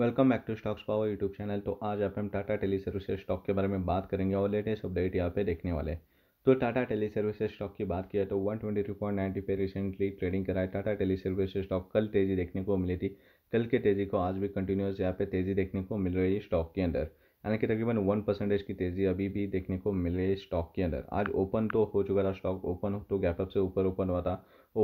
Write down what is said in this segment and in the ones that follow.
welcome back to stocks power YouTube channel तो आज आप हम टाटा टेली सर्विसेज स्टॉक के बारे में बात करेंगे और लेटेस्ट अपडेट यहाँ पे देखने वाले तो टाटा टेली सर्विसेज स्टॉक की बात किया तो 123.90 पे रिसेंटली ट्रेडिंग कराए टाटा टेली सर्विसेज स्टॉक कल तेज़ी देखने को मिली थी कल के तेज़ी को आज भी कंटिन्यूस यहाँ पे तेज़ी देखने को मिल रही है स्टॉक के अंदर यानी कि तकरीबन वन परसेंटेज की तेज़ी अभी भी देखने को मिल रही है स्टॉक के अंदर आज ओपन तो हो चुका था स्टॉक ओपन तो गैपअप से ऊपर ओपन हुआ था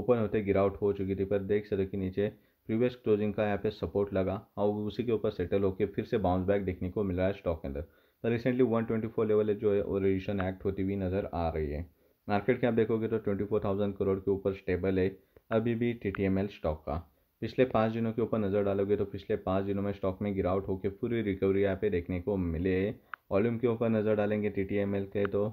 ओपन होते गिरावट हो चुकी थी पर देख सकते कि नीचे प्रीवियस क्लोजिंग का यहाँ पे सपोर्ट लगा और उसी के ऊपर सेटल होकर फिर से बाउंस बैक देखने को मिल रहा है स्टॉक के अंदर तो रिसेंटली 124 लेवल जो है ओरिएशन एक्ट होती हुई नज़र आ रही है मार्केट के आप देखोगे तो 24,000 करोड़ के ऊपर स्टेबल है अभी भी टी स्टॉक का पिछले पाँच दिनों के ऊपर नज़र डालोगे तो पिछले पाँच दिनों में स्टॉक में गिरावट होकर पूरी रिकवरी यहाँ पे देखने को मिले वॉल्यूम के ऊपर नज़र डालेंगे टी के तो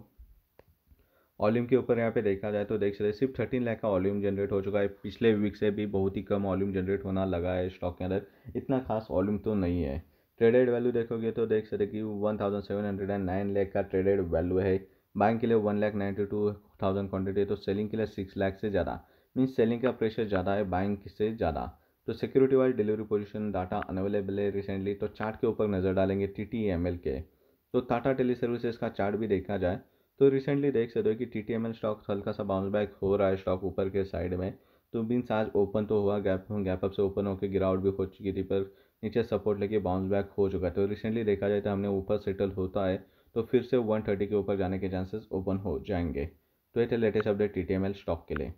वॉल्यूम के ऊपर यहाँ पे देखा जाए तो देख सकते हैं सिर्फ थर्टीन लाख का वॉल्यूम जनरेट हो चुका है पिछले वीक से भी बहुत ही कम वॉल्यूम जनरेट होना लगा है स्टॉक के अंदर इतना खास वॉल्यूम तो नहीं है ट्रेडेड वैल्यू देखोगे तो देख सकते कि one thousand seven hundred and nine का ट्रेडेड वैल्यू है बाइंग के लिए one lakh ninety two thousand quantity तो सेलिंग के लिए सिक्स लाख से ज़्यादा मीन्स सेलिंग का प्रेशर ज़्यादा है बाइंग से ज़्यादा तो security wise delivery position data unavailable है रिसेंटली तो चार्ट के ऊपर नज़र डालेंगे टी टी एम एल के तो टाटा टेली सर्विसेज का चार्ट भी देखा जाए तो रिसेंटली देख सकते हो कि T T M L stock हल्का सा बाउंस बैक हो रहा है स्टॉक ऊपर के साइड में तो मीन्स आज ओपन तो हुआ गैप गैप अप से ओपन होकर गिरावट भी हो चुकी थी पर नीचे सपोर्ट लेके बाउंस बैक हो चुका है तो रिसेंटली देखा जाए तो हमने ऊपर सेटल होता है तो फिर से 130 के ऊपर जाने के चांसेस ओपन हो जाएंगे तो ये थे latest update T T M L stock के लिए